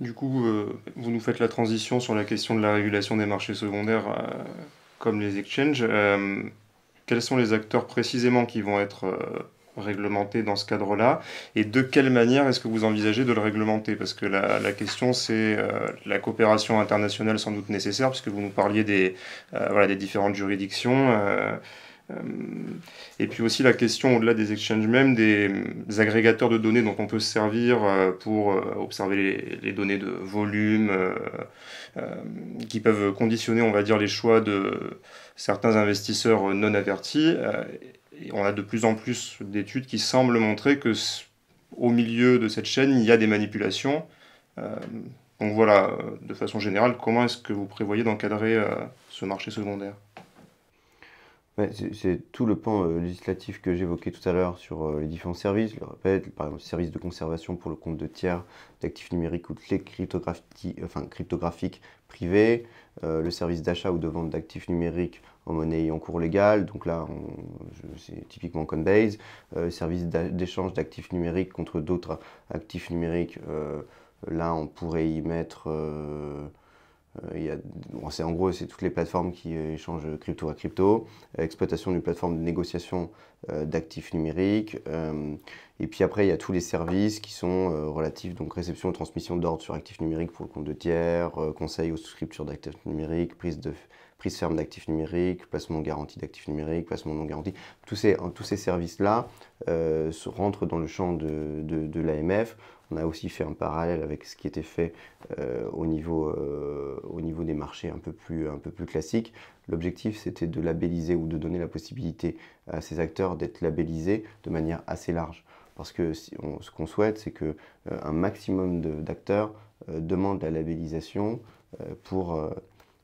Du coup, euh, vous nous faites la transition sur la question de la régulation des marchés secondaires euh, comme les exchanges. Euh, quels sont les acteurs précisément qui vont être réglementés dans ce cadre-là Et de quelle manière est-ce que vous envisagez de le réglementer Parce que la, question, c'est la coopération internationale sans doute nécessaire, puisque vous nous parliez des, des différentes juridictions. Euh, et puis aussi la question au-delà des exchanges même, des, agrégateurs de données dont on peut se servir euh, pour euh, observer les, données de volume, qui peuvent conditionner, on va dire, les choix de certains investisseurs non avertis. on a de plus en plus d'études qui semblent montrer que au milieu de cette chaîne, il y a des manipulations. donc voilà, de façon générale, comment est-ce que vous prévoyez d'encadrer ce marché secondaire c'est tout le pan euh, législatif que j'évoquais tout à l'heure sur euh, les différents services. Je le répète, par exemple, service de conservation pour le compte de tiers d'actifs numériques ou de clés enfin, cryptographiques privées, euh, le service d'achat ou de vente d'actifs numériques en monnaie en cours légal, donc là, c'est typiquement Coinbase, service d'échange d'actifs numériques contre d'autres actifs numériques, là, on pourrait y mettre... Euh, en gros, c'est toutes les plateformes qui euh, échangent crypto à crypto, euh, exploitation d'une plateforme de négociation d'actifs numériques. et puis après, il y a tous les services qui sont relatifs, donc réception et transmission d'ordres sur actifs numériques pour le compte de tiers, conseil aux souscriptions d'actifs numériques, prise, de, prise ferme d'actifs numériques, placement garanti d'actifs numériques, placement non garanti. Tous ces, services-là rentrent dans le champ de l'AMF. On a aussi fait un parallèle avec ce qui était fait euh, au, niveau, euh, au niveau des marchés un peu plus, un peu plus classiques. L'objectif, c'était de labelliser ou de donner la possibilité à ces acteurs d'être labellisés de manière assez large. Parce que ce qu'on souhaite, c'est qu'un euh, un maximum d'acteurs demandent la labellisation pour...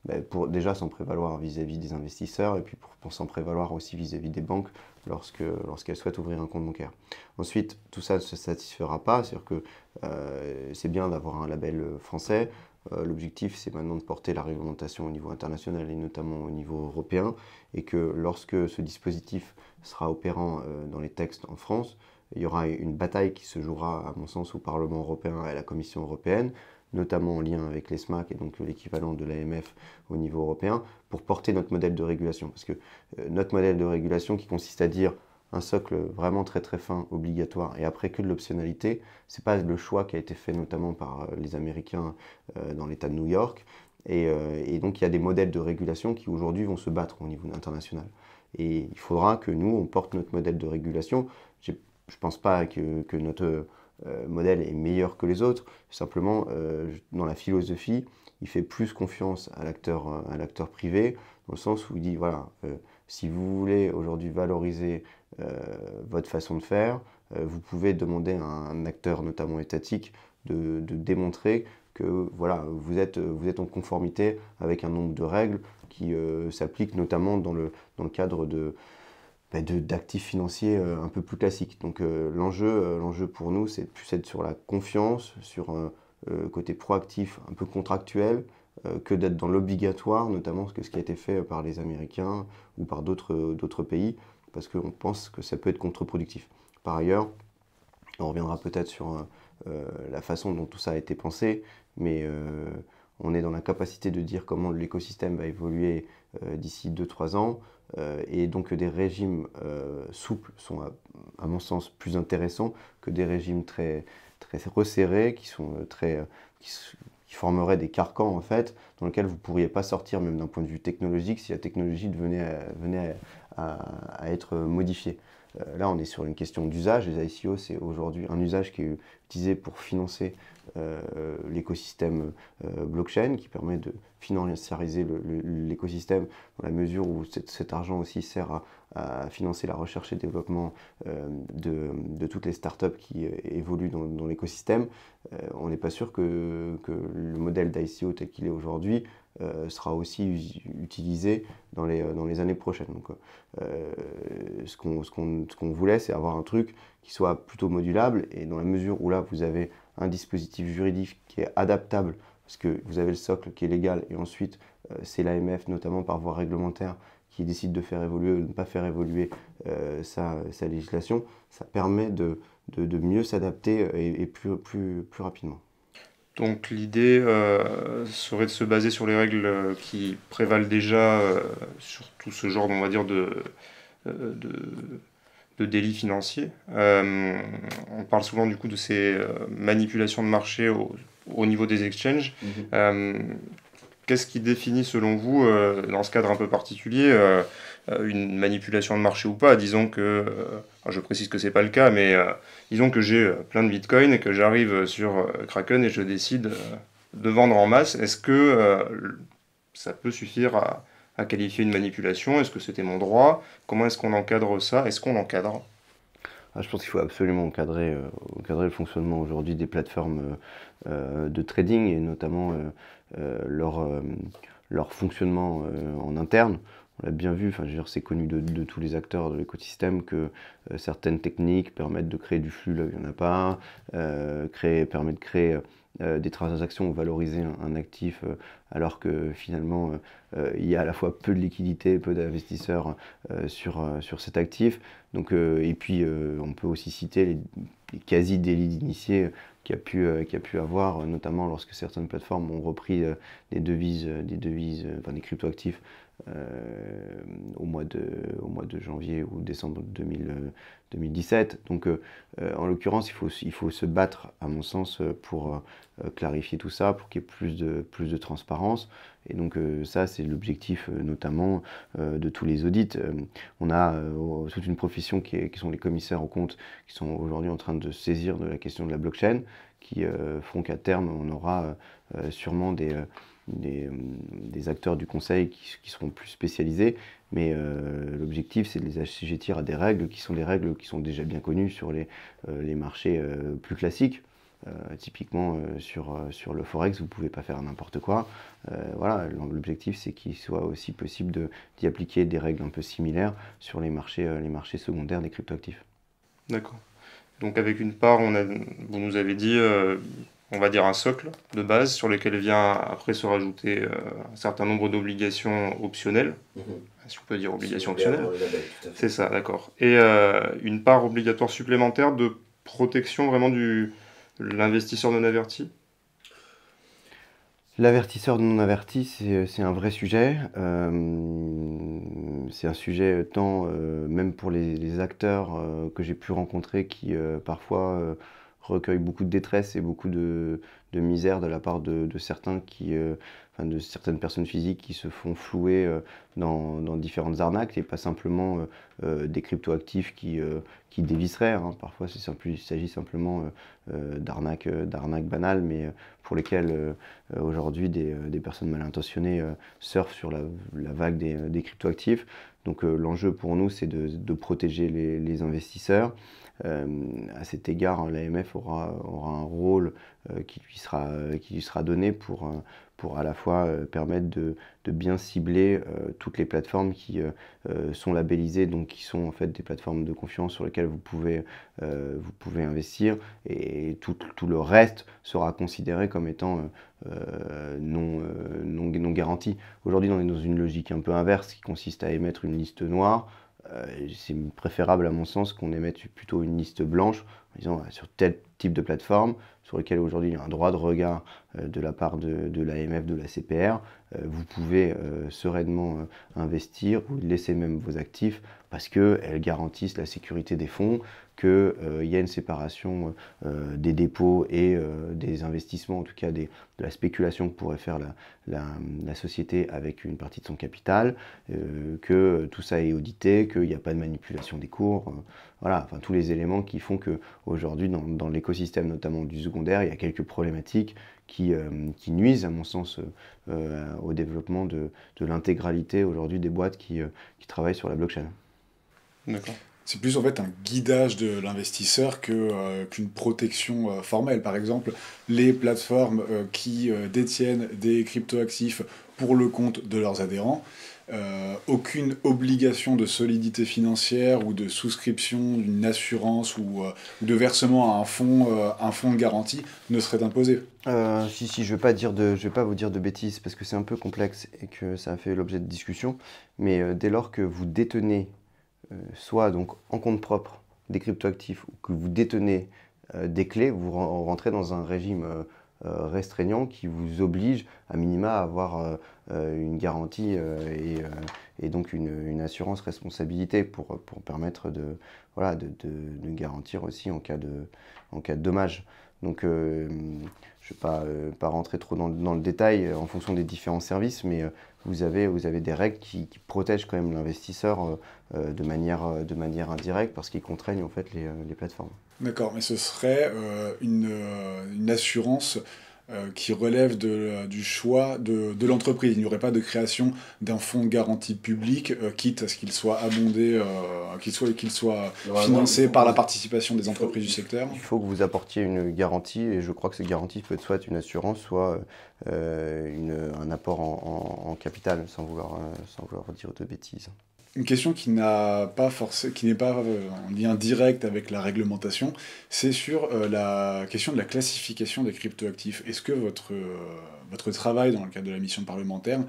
Ben, pour déjà s'en prévaloir vis-à-vis des investisseurs et puis pour, s'en prévaloir aussi vis à -vis des banques lorsqu'elle souhaite ouvrir un compte bancaire. Ensuite, tout ça ne se satisfera pas, c'est-à-dire que euh, c'est bien d'avoir un label euh, français. Euh, l'objectif, c'est maintenant de porter la réglementation au niveau international et notamment au niveau européen, et que lorsque ce dispositif sera opérant dans les textes en France, il y aura une bataille qui se jouera, à mon sens, au Parlement européen et à la Commission européenne notamment en lien avec les SMAC et donc l'équivalent de l'AMF au niveau européen, pour porter notre modèle de régulation. Parce que euh, notre modèle de régulation qui consiste à dire un socle vraiment très très fin, obligatoire, et après que de l'optionnalité, c'est pas le choix qui a été fait notamment par euh, les Américains euh, dans l'État de New York. Et, donc il y a des modèles de régulation qui aujourd'hui vont se battre au niveau international. Et il faudra que nous, on porte notre modèle de régulation. Je ne pense pas que, que notre euh, modèle est meilleur que les autres. Simplement, euh, dans la philosophie, il fait plus confiance à l'acteur, euh, à l'acteur privé, dans le sens où il dit, voilà, si vous voulez aujourd'hui valoriser votre façon de faire, vous pouvez demander à un acteur, notamment étatique, de, de démontrer que voilà, vous êtes, vous êtes en conformité avec un nombre de règles qui s'applique s'appliquent notamment dans le, dans le cadre de, bah, d'actifs financiers euh, un peu plus classiques. Donc euh, l'enjeu, euh, l'enjeu pour nous, c'est plus être sur la confiance, sur un côté proactif, un peu contractuel, que d'être dans l'obligatoire, notamment ce qui a été fait par les Américains ou par d'autres pays, parce qu'on pense que ça peut être contre-productif. Par ailleurs, on reviendra peut-être sur la façon dont tout ça a été pensé, mais on est dans la capacité de dire comment l'écosystème va évoluer d'ici 2-3 ans. Euh, et donc des régimes euh, souples sont à, mon sens plus intéressants que des régimes très, resserrés qui, sont, euh, très, qui formeraient des carcans en fait dans lequel vous ne pourriez pas sortir, même d'un point de vue technologique, si la technologie euh, venait à, être modifiée. Euh, là, on est sur une question d'usage. Les ICO, c'est aujourd'hui un usage qui est utilisé pour financer euh, l'écosystème blockchain, qui permet de financiariser l'écosystème dans la mesure où cet argent aussi sert à, financer la recherche et développement de, toutes les startups qui évoluent dans, l'écosystème, on n'est pas sûr que, que le modèle d'ICO tel qu'il est aujourd'hui euh, sera aussi utilisé dans les, euh, dans les années prochaines. Donc, euh, ce qu'on voulait, c'est avoir un truc qui soit plutôt modulable et dans la mesure où là, vous avez un dispositif juridique qui est adaptable parce que vous avez le socle qui est légal et ensuite c'est l'AMF, notamment par voie réglementaire, qui décide de faire évoluer ou de ne pas faire évoluer sa, législation, ça permet de, mieux s'adapter et, plus rapidement. Donc l'idée euh, serait de se baser sur les règles euh, qui prévalent déjà euh, sur tout ce genre, on va dire, de, de, délits financiers. on parle souvent du coup de ces manipulations de marché au, niveau des exchanges. Mhm. Qu'est-ce qui définit selon vous, dans ce cadre un peu particulier, euh, une manipulation de marché ou pas. Disons que, euh, je précise que c'est pas le cas, mais euh, disons que j'ai plein de bitcoins et que j'arrive sur Kraken et je décide de vendre en masse. Est-ce que ça peut suffire à, qualifier une manipulation Est-ce que c'était mon droit Comment est-ce qu'on encadre ça Est-ce qu'on l'encadre ah, je pense qu'il faut absolument encadrer, le fonctionnement aujourd'hui des plateformes de trading et notamment leur fonctionnement en interne on l'a bien vu, c'est connu de, tous les acteurs de l'écosystème que euh, certaines techniques permettent de créer du flux là où il n'y en a pas, euh, permettent de créer euh, des transactions ou valoriser un, actif alors que finalement il y a à la fois peu de liquidités, peu d'investisseurs sur, cet actif. Donc, et puis on peut aussi citer les, quasi délits d'initiés qui a pu a pu avoir notamment lorsque certaines plateformes ont repris des devises des devises enfin, des cryptoactifs euh, au, mois de, au mois de janvier ou décembre 2017. Donc euh, euh, en l'occurrence, il faut, il faut se battre, à mon sens, pour clarifier tout ça, pour qu'il y ait plus de, plus de transparence. Et donc ça, c'est l'objectif notamment de tous les audits. on a toute une profession qui, qui sont les commissaires aux comptes, qui sont aujourd'hui en train de saisir de la question de la blockchain, qui font qu'à terme, on aura sûrement des... Euh, des, acteurs du conseil qui, seront plus spécialisés, mais euh, l'objectif c'est de les assujettir à des règles qui sont des règles qui sont déjà bien connues sur les, euh, les marchés plus classiques. typiquement sur, sur le forex, vous ne pouvez pas faire n'importe quoi. voilà, l'objectif c'est qu'il soit aussi possible d'y appliquer des règles un peu similaires sur les marchés, les marchés secondaires des cryptoactifs. D'accord. Donc avec une part, on a, vous nous avez dit on va dire un socle de base sur lequel vient après se rajouter euh, un certain nombre d'obligations optionnelles, mm-hmm. si on peut dire obligations optionnelles. C'est ça, d'accord. Et euh, une part obligatoire supplémentaire de protection vraiment du l'investisseur non averti L'avertisseur non averti, c'est euh, un vrai sujet. c'est un sujet tant, même pour les acteurs que j'ai pu rencontrer qui parfois recueille beaucoup de détresse et beaucoup de, misère de la part de, certains qui, euh, de certaines personnes physiques qui se font flouer euh, dans, différentes arnaques et pas simplement euh, des cryptoactifs qui, qui dévisseraient. Hein. Parfois, il s'agit simplement d'arnaques d'arnaques banales, mais pour lesquelles aujourd'hui des, personnes mal intentionnées surfent sur la, vague des, cryptoactifs. Donc l'enjeu pour nous, c'est de, protéger les investisseurs euh, à cet égard, hein, l'AMF aura, un rôle euh, euh, qui lui, sera, donné pour, à la fois permettre de, bien cibler toutes les plateformes qui sont labellisées, donc qui sont en fait des plateformes de confiance sur lesquelles vous pouvez, investir, et tout, le reste sera considéré comme étant non, non, garanti. Aujourd'hui, on est dans une logique un peu inverse qui consiste à émettre une liste noire euh, c'est préférable à mon sens qu'on émette plutôt une liste blanche en disant sur tel type de plateforme sur lequel aujourd'hui il y a un droit de regard euh, de la part de, de l'AMF, de la CPR, euh, vous pouvez sereinement investir ou laisser même vos actifs parce qu'elles garantissent la sécurité des fonds, qu'il euh, y a une séparation euh, euh, des dépôts et des investissements, en tout cas de la spéculation que pourrait faire la, société avec une partie de son capital, que tout ça est audité, qu'il n'y a pas de manipulation des cours, voilà, enfin tous les éléments qui font que aujourd'hui dans, l'écosystème notamment du secondaire, il y a quelques problématiques qui, nuisent, à mon sens, au développement de, l'intégralité aujourd'hui des boîtes qui, qui, travaillent sur la blockchain. D'accord. C'est plus en fait un guidage de l'investisseur que, euh, qu'une protection euh, formelle. Par exemple, les plateformes euh, qui détiennent des cryptoactifs pour le compte de leurs adhérents, aucune obligation de solidité financière ou de souscription d'une assurance ou, de versement à un fonds, un fonds de garantie ne serait imposée. si, si, je ne vais, pas dire de, je vais pas vous dire de bêtises parce que c'est un peu complexe et que ça a fait l'objet de discussions, mais dès lors que vous détenez euh, soit donc en compte propre des cryptoactifs ou que vous détenez euh, des clés, vous rentrez dans un régime euh, restreignant qui vous oblige à minima à avoir une garantie et, donc une, assurance responsabilité pour, pour permettre de, voilà, de, garantir aussi en cas de, en cas de dommage. Donc je ne vais pas, pas, rentrer trop dans, le détail en fonction des différents services, mais vous avez, vous avez des règles qui, protègent quand même l'investisseur euh, euh, de, manière, euh, de manière indirecte parce qu'ils contraignent en fait les, plateformes. D'accord, mais ce serait une, une, assurance euh, qui relève euh, du choix de, l'entreprise. Il n'y aurait pas de création d'un fonds de garantie public, euh, quitte à ce qu'il soit abondé, qu'il soit, financé par la participation des entreprises du secteur. Il faut que vous apportiez une garantie, et je crois que cette garantie peut être soit une assurance, soit un apport en, en, capital, sans vouloir, sans vouloir dire de bêtises une question qui n'a pas forcé, qui n'est pas euh, en lien direct avec la réglementation, c'est sur euh, la question de la classification des cryptoactifs. Est-ce que votre, euh, votre travail dans le cadre de la mission parlementaire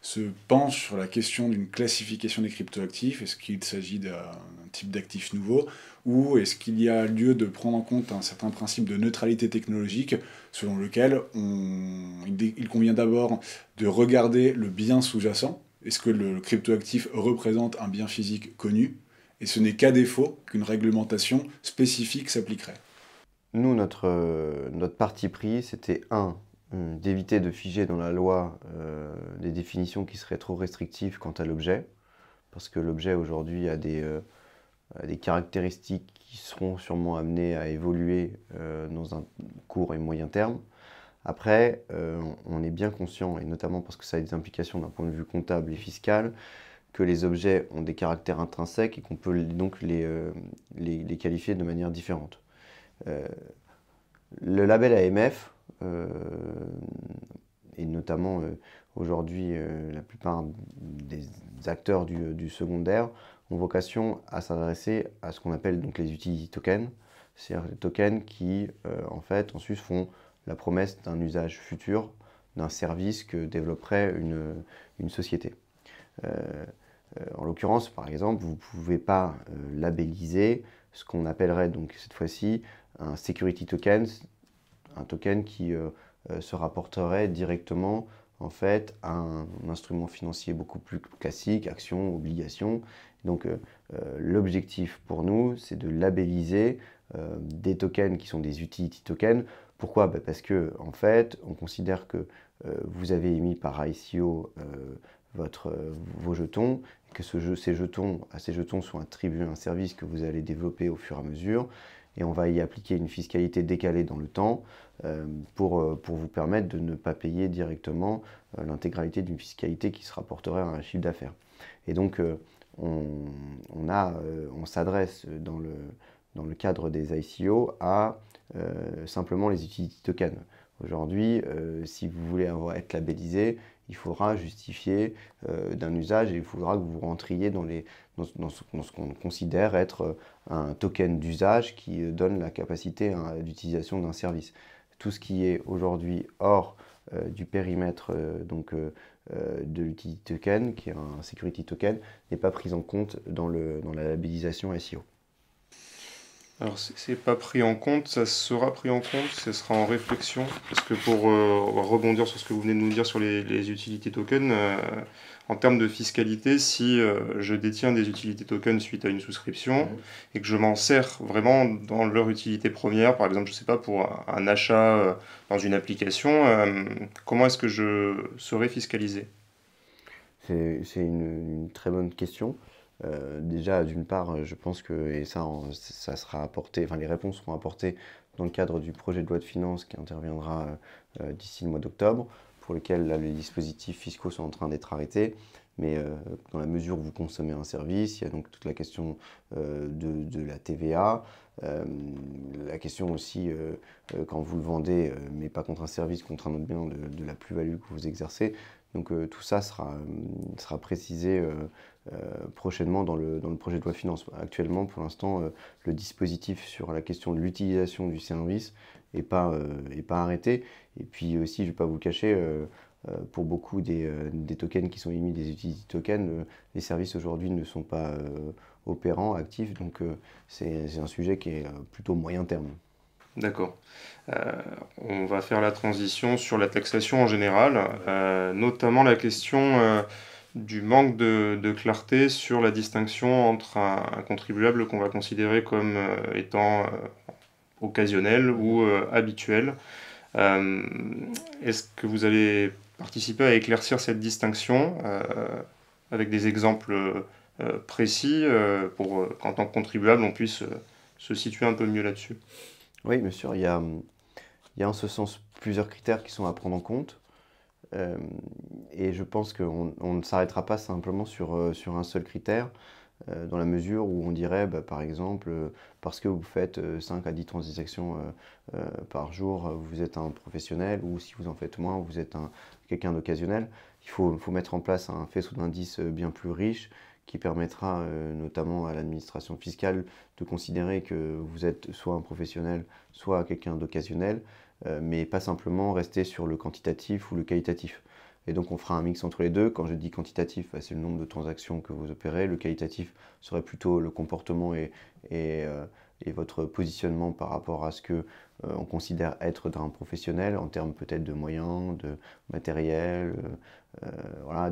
se penche sur la question d'une classification des cryptoactifs Est-ce qu'il s'agit d'un type d'actif nouveau Ou est-ce qu'il y a lieu de prendre en compte un certain principe de neutralité technologique selon lequel il convient d'abord de regarder le bien sous-jacent est-ce que le cryptoactif représente un bien physique connu Et ce n'est qu'à défaut qu'une réglementation spécifique s'appliquerait. Nous, notre, euh, notre parti pris, c'était un, euh, d'éviter de figer dans la loi euh, des définitions qui seraient trop restrictives quant à l'objet, parce que l'objet aujourd'hui a des, caractéristiques qui seront sûrement amenées à évoluer dans un court et moyen terme. Après, euh, on est bien conscient, et notamment parce que ça a des implications d'un point de vue comptable et fiscal, que les objets ont des caractères intrinsèques et qu'on peut donc euh, les, qualifier de manière différente. Euh, le label AMF, et notamment aujourd'hui la plupart des acteurs du, secondaire, ont vocation à s'adresser à ce qu'on appelle donc les utility tokens, c'est-à-dire les tokens qui en fait ensuite font la promesse d'un usage futur, d'un service que développerait une, société. Euh, euh, en l'occurrence, par exemple, vous ne pouvez pas euh, labelliser ce qu'on appellerait donc cette fois-ci un security token, un token qui se rapporterait directement en fait à un instrument financier beaucoup plus classique, action, obligation. Donc l'objectif pour nous, c'est de labelliser des tokens qui sont des utility tokens pourquoi ben, Parce que en fait, on considère que euh, vous avez émis par ICO euh, euh, vos jetons, que ces, jetons, à ces jetons sont attribués à un service que vous allez développer au fur et à mesure, et on va y appliquer une fiscalité décalée dans le temps pour, vous permettre de ne pas payer directement l'intégralité d'une fiscalité qui se rapporterait à un chiffre d'affaires. Et donc, on, on s'adresse dans le dans le cadre des ICO à euh, simplement les utility tokens. Aujourd'hui, euh, si vous voulez être labellisé, il faudra justifier euh, d'un usage et il faudra que vous rentriez dans, ce, qu'on considère être un token d'usage qui donne la capacité hein, d'utilisation d'un service. Tout ce qui est aujourd'hui hors du périmètre de l'utility token, qui est un security token, n'est pas pris en compte dans, dans la labellisation SEO. Alors c'est pas pris en compte, ça sera pris en compte, ça sera en réflexion, parce que pour euh, rebondir sur ce que vous venez de nous dire sur les, les utilités tokens, euh, en termes de fiscalité, si euh, je détiens des utilités tokens suite à une souscription et que je m'en sers vraiment dans leur utilité première, par exemple, je sais pas, pour un achat dans une application, comment est-ce que je serai fiscalisé C'est une, très bonne question. Euh, déjà, d'une part, euh, je pense que, et ça, ça sera apporté, enfin, les réponses seront apportées dans le cadre du projet de loi de finances qui interviendra euh, d'ici le mois d'octobre, pour lequel les dispositifs fiscaux sont en train d'être arrêtés. Mais dans la mesure où vous consommez un service, il y a donc toute la question de, la TVA, la question aussi, quand vous le vendez, mais pas contre un service, contre un autre bien, de, la plus-value que vous exercez. Donc tout ça sera précisé euh, prochainement dans le, dans le, projet de loi finance. Actuellement, pour l'instant, euh, le dispositif sur la question de l'utilisation du service n'est pas, euh, est pas arrêté. Et puis aussi, je ne vais pas vous cacher, pour beaucoup des, des, tokens qui sont émis, des utility tokens, les services aujourd'hui ne sont pas opérants, actifs, donc c'est un sujet qui est plutôt moyen terme. D'accord. on va faire la transition sur la taxation en général, notamment la question du manque de, clarté sur la distinction entre un, contribuable qu'on va considérer comme euh, étant euh, occasionnel ou euh, habituel. Est-ce que vous allez participer à éclaircir cette distinction avec des exemples précis pour qu'en tant que contribuable, on puisse se situer un peu mieux là-dessus Oui, bien sûr, il il y a en ce sens plusieurs critères qui sont à prendre en compte. Euh, et je pense qu'on ne s'arrêtera pas simplement sur, euh, sur un seul critère, euh, dans la mesure où on dirait, bah, par exemple, parce que vous faites 5 à 10 transactions par jour, vous êtes un professionnel, ou si vous en faites moins, vous êtes un, quelqu'un d'occasionnel. Il faut, faut, mettre en place un faisceau d'indices bien plus riche qui permettra notamment à l'administration fiscale de considérer que vous êtes soit un professionnel, soit quelqu'un d'occasionnel. Euh, mais pas simplement rester sur le quantitatif ou le qualitatif. Et donc on fera un mix entre les deux. Quand je dis quantitatif, bah, c'est le nombre de transactions que vous opérez. Le qualitatif serait plutôt le comportement et, euh, votre positionnement par rapport à ce que euh, on considère être d'un professionnel en termes peut-être de moyens, de matériel,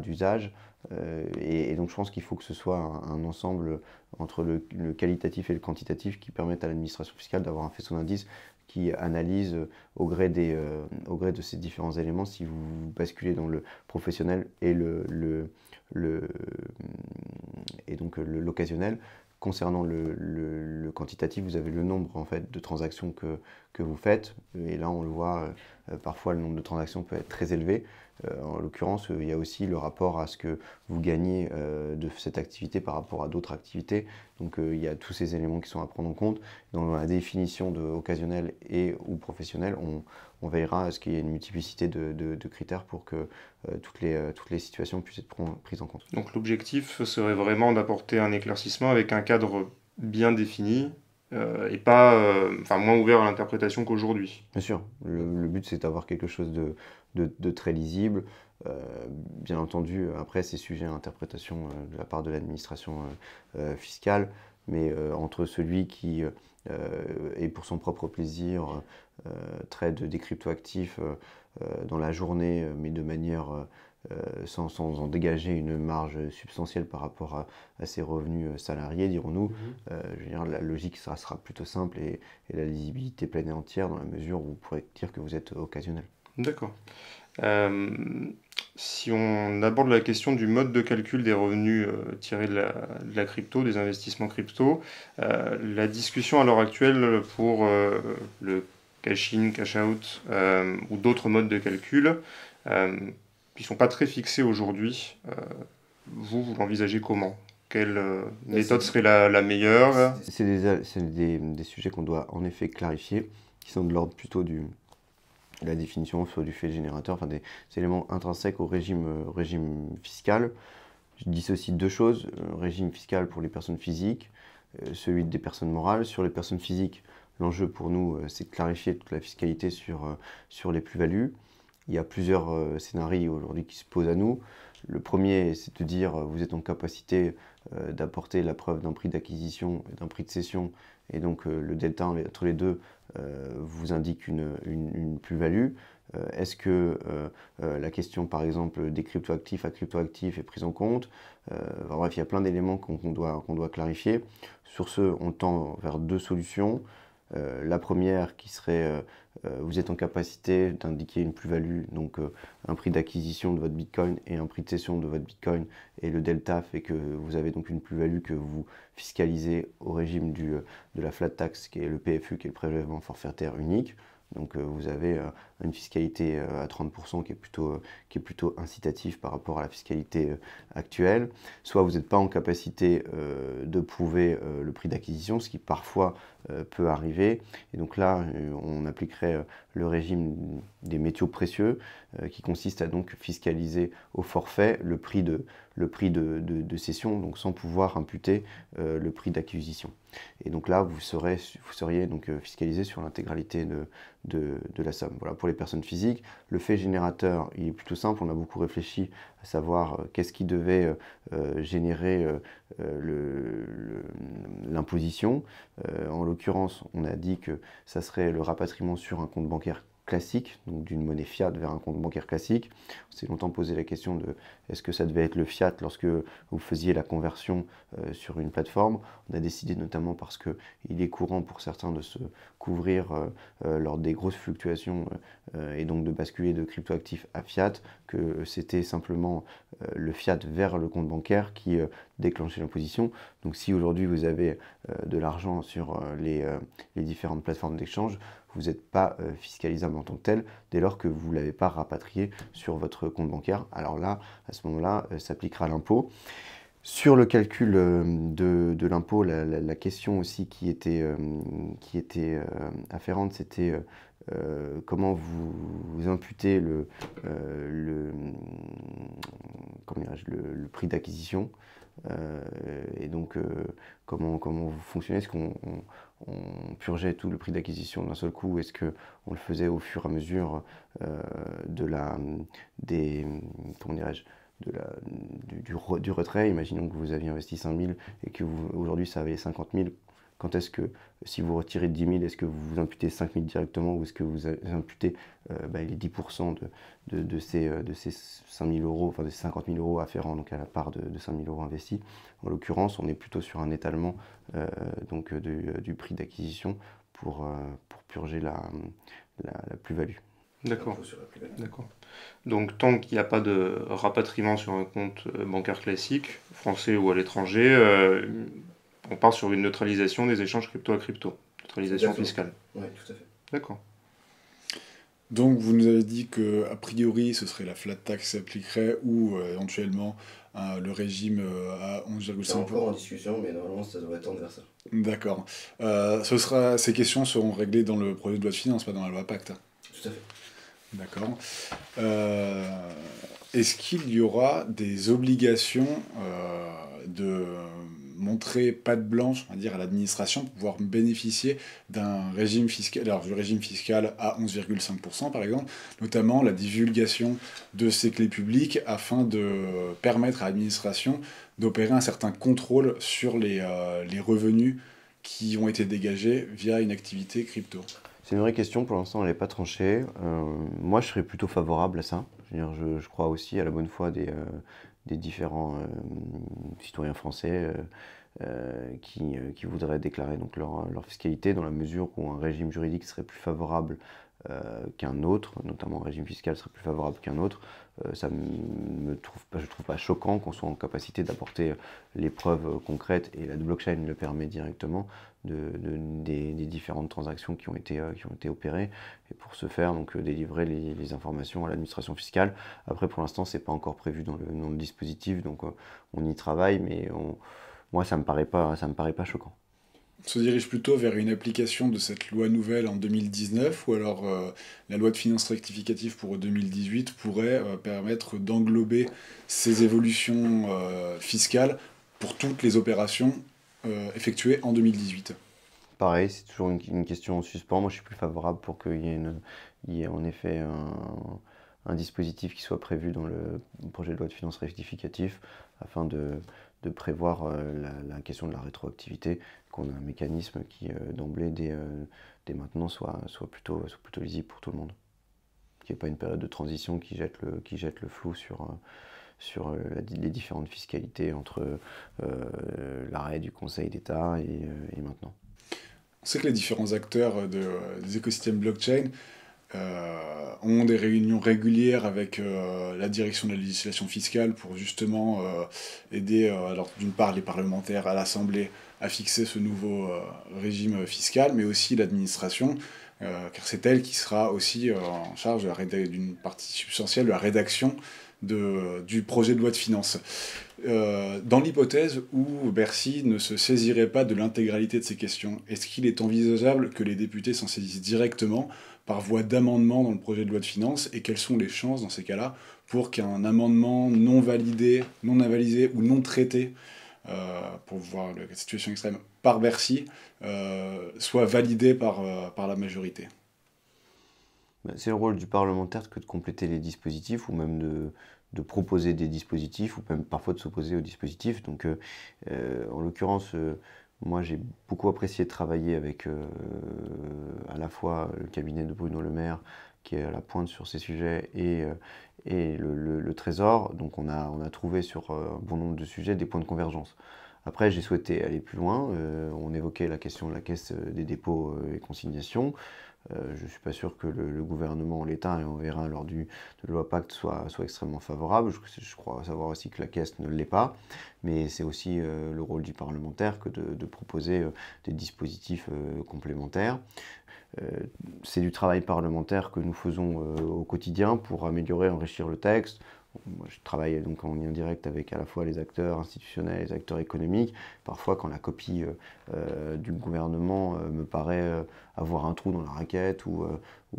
d'usage. Euh, et, donc je pense qu'il faut que ce soit un, ensemble entre le, qualitatif et le quantitatif qui permette à l'administration fiscale d'avoir un faisceau d'indices qui analyse au gré, des, euh, au gré de ces différents éléments si vous basculez dans le professionnel et, le, le, le et donc l'occasionnel. Concernant le, quantitatif, vous avez le nombre en fait, de transactions que, que vous faites. Et là, on le voit, euh, parfois le nombre de transactions peut être très élevé. Euh, en l'occurrence, euh, il y a aussi le rapport à ce que vous gagnez de cette activité par rapport à d'autres activités. Donc, il y a tous ces éléments qui sont à prendre en compte. Dans la définition de occasionnel et ou professionnel, on, veillera à ce qu'il y ait une multiplicité de, de critères pour que toutes, les, toutes les situations puissent être prises en compte. Donc, l'objectif serait vraiment d'apporter un éclaircissement avec un cadre bien défini euh, et pas, euh, enfin, moins ouvert à l'interprétation qu'aujourd'hui. Bien sûr, le, but c'est d'avoir quelque chose de, de très lisible. Euh, bien entendu, après c'est sujet à l'interprétation de la part de l'administration fiscale, mais entre celui qui est pour son propre plaisir trade des cryptoactifs dans la journée, mais de manière euh, sans, en dégager une marge substantielle par rapport à, à ses revenus euh, salariés, dirons-nous, mhm. euh, je dire, la logique sera, sera plutôt simple et, la lisibilité pleine et entière dans la mesure où vous pourrez dire que vous êtes occasionnel. D'accord. si on aborde la question du mode de calcul des revenus tirés de la, de la, crypto, des investissements crypto, la discussion à l'heure actuelle pour le cash-in, cash-out ou d'autres modes de calcul, qui ne sont pas très fixés aujourd'hui, euh, vous, vous l'envisagez comment Quelle euh, méthode serait la, meilleure euh, C'est des, des, sujets qu'on doit en effet clarifier, qui sont de l'ordre plutôt du, de la définition soit du fait générateur, enfin des, éléments intrinsèques au régime, régime fiscal. Je dissocie deux choses, régime fiscal pour les personnes physiques, celui des personnes morales. Sur les personnes physiques, l'enjeu pour nous, c'est de clarifier toute la fiscalité sur, sur les plus-values il y a plusieurs euh, scénarios aujourd'hui qui se posent à nous. Le premier, c'est de dire euh, vous êtes en capacité euh, d'apporter la preuve d'un prix d'acquisition et d'un prix de cession, et donc le delta entre les deux vous indique une, plus-value. Est-ce que la question, par exemple, des cryptoactifs à cryptoactifs est prise en compte Bref, il y a plein d'éléments qu'on doit, doit clarifier. Sur ce, on tend vers deux solutions. Euh, la première qui serait euh, euh, vous êtes en capacité d'indiquer une plus-value, donc un prix d'acquisition de votre Bitcoin et un prix de cession de votre Bitcoin, et le delta fait que vous avez donc une plus-value que vous fiscalisez au régime de la flat tax, qui est le PFU, qui est le prélèvement forfaitaire unique. Donc vous avez une fiscalité à 30% qui est, plutôt, qui est plutôt incitative par rapport à la fiscalité actuelle. Soit vous n'êtes pas en capacité de prouver le prix d'acquisition, ce qui parfois euh, peut arriver. Et donc là, euh, on appliquerait euh, le régime des métaux précieux, qui consiste à donc fiscaliser au forfait le prix de, le prix de, cession, donc sans pouvoir imputer le prix d'acquisition. Et donc là, vous vous seriez donc fiscalisé sur l'intégralité de, de, de, la somme. Voilà, pour les personnes physiques, le fait générateur, il est plutôt simple, on a beaucoup réfléchi savoir euh, qu'est-ce qui devait euh, euh, générer l'imposition. en l'occurrence, on a dit que ça serait le rapatriement sur un compte bancaire classique, donc d'une monnaie fiat vers un compte bancaire classique. On s'est longtemps posé la question de est-ce que ça devait être le fiat lorsque vous faisiez la conversion euh, sur une plateforme. On a décidé notamment parce qu'il est courant pour certains de se couvrir euh, euh, lors des grosses fluctuations et donc de basculer de cryptoactifs à fiat, que c'était simplement le fiat vers le compte bancaire qui déclenchait l'imposition. Donc si aujourd'hui vous avez de l'argent sur les, différentes plateformes d'échange vous n'êtes pas euh, fiscalisable en tant que tel dès lors que vous ne l'avez pas rapatrié sur votre compte bancaire. Alors là, à ce moment-là, euh, s'appliquera l'impôt. Sur le calcul euh, de, l'impôt, la, question aussi qui était, qui était afférente, c'était comment vous, imputez le, prix d'acquisition et donc comment, comment vous fonctionnez. Est-ce qu'on on purgeait tout le prix d'acquisition d'un seul coup Est-ce que on le faisait au fur et à mesure euh, de la, des, comment de la, du, du, retrait Imaginons que vous aviez investi 5000 et que aujourd'hui ça avait 50 000. Quand est-ce que, si vous retirez 10 000, est-ce que vous vous imputez 5 000 directement ou est-ce que vous imputez euh, bah, les 10% de, ces, euh, de ces euros, enfin 50 000 euros afférents donc à la part de, 5 000 euros investis En l'occurrence, on est plutôt sur un étalement euh, donc du, prix d'acquisition pour, pour purger la, la, plus-value. D'accord. D'accord. Donc tant qu'il n'y a pas de rapatriement sur un compte bancaire classique, français ou à l'étranger, on part sur une neutralisation des échanges crypto à crypto, neutralisation fiscale. Oui, tout à fait. D'accord. Donc vous nous avez dit que a priori ce serait la flat tax qui s'appliquerait ou euh, éventuellement euh, le régime euh, à 11,5%. C'est encore en discussion, mais normalement ça devrait tendre vers ça. D'accord. ce sera, ces questions seront réglées dans le projet de loi de finances, pas dans la loi Pacte. Tout à fait. D'accord. Est-ce qu'il y aura des obligations de montrer patte blanche, on dire, à l'administration pour pouvoir bénéficier d'un régime fiscal, alors du régime fiscal à 11,5% par exemple, notamment la divulgation de ces clés publiques afin de permettre à l'administration d'opérer un certain contrôle sur les, euh, revenus qui ont été dégagés via une activité crypto. C'est une vraie question, pour l'instant elle n'est pas tranchée. Euh, moi je serais plutôt favorable à ça. Je, je, crois aussi à la bonne foi des, euh, des différents euh, citoyens français euh, euh, qui, voudraient déclarer donc, leur, leur, fiscalité dans la mesure où un régime juridique serait plus favorable qu'un autre, notamment un régime fiscal serait plus favorable qu'un autre. Euh, ça me trouve pas, je trouve pas choquant qu'on soit en capacité d'apporter euh, les preuves euh, concrètes et la blockchain le permet directement de, des, différentes transactions qui ont été qui ont été opérées et pour ce faire donc délivrer les, informations à l'administration fiscale. Après pour l'instant c'est pas encore prévu dans le, dans le dispositif donc on y travaille mais moi ça me paraît pas ça me paraît pas choquant se dirige plutôt vers une application de cette loi nouvelle en 2019 ou alors euh, la loi de finances rectificative pour 2018 pourrait euh, permettre d'englober ces évolutions euh, fiscales pour toutes les opérations effectuées en 2018 Pareil, c'est toujours une, question en suspens. Moi, je suis plus favorable pour qu'il y ait, en effet un, dispositif qui soit prévu dans le projet de loi de finances rectificatives afin de, prévoir la question de la rétroactivité qu'on a un mécanisme qui euh, d'emblée dès, euh, maintenant soit, plutôt, soit plutôt lisible pour tout le monde. Qu'il n'y ait pas une période de transition qui jette le, qui jette le flou sur, euh, sur les différentes fiscalités entre l'arrêt du Conseil d'État et, maintenant. On sait que les différents acteurs de, des écosystèmes blockchain euh, ont des réunions régulières avec euh, la direction de la législation fiscale pour justement euh, aider, alors d'une part les parlementaires à l'Assemblée à fixer ce nouveau régime fiscal, mais aussi l'administration, car c'est elle qui sera aussi en charge d'une partie substantielle de la rédaction de, du projet de loi de finances. dans l'hypothèse où Bercy ne se saisirait pas de l'intégralité de ces questions, est-ce qu'il est envisageable que les députés s'en saisissent directement par voie d'amendement dans le projet de loi de finances et quelles sont les chances dans ces cas-là pour qu'un amendement non validé, non avalisé ou non traité, euh, pour voir la situation extrême, par Bercy, euh, soit validé par, euh, par la majorité. Ben, c'est le rôle du parlementaire que de compléter les dispositifs ou même de, de proposer des dispositifs ou même parfois de s'opposer aux dispositifs. Donc en l'occurrence moi, j'ai beaucoup apprécié de travailler avec euh, à la fois le cabinet de Bruno Le Maire, qui est à la pointe sur ces sujets, et, euh, le, Trésor. Donc, on a, on a trouvé sur euh, un bon nombre de sujets des points de convergence. Après, j'ai souhaité aller plus loin. on évoquait la question de la caisse des dépôts et consignations. Euh, je ne suis pas sûr que le, gouvernement l'état, et on verra lors du, de loi Pacte, soit, soit extrêmement favorable. Je, crois savoir aussi que la Caisse ne l'est pas, mais c'est aussi euh, le rôle du parlementaire que de, proposer euh, des dispositifs complémentaires. c'est du travail parlementaire que nous faisons au quotidien pour améliorer, enrichir le texte, je travaille donc en lien direct avec à la fois les acteurs institutionnels, les acteurs économiques. Parfois, quand la copie euh, euh, du gouvernement euh, me paraît avoir un trou dans la raquette ou,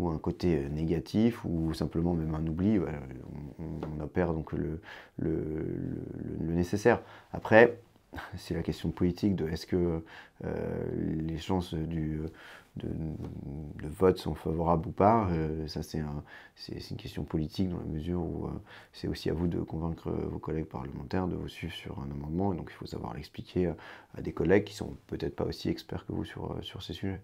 un côté négatif ou simplement même un oubli, on, on, opère donc le, le nécessaire. Après, c'est la question politique de est-ce que les chances du de, de votes sont favorables ou pas, euh, ça c'est un, une question politique dans la mesure où euh, c'est aussi à vous de convaincre euh, vos collègues parlementaires de vous suivre sur un amendement, donc il faut savoir l'expliquer à, à, des collègues qui sont peut-être pas aussi experts que vous sur, sur ces sujets.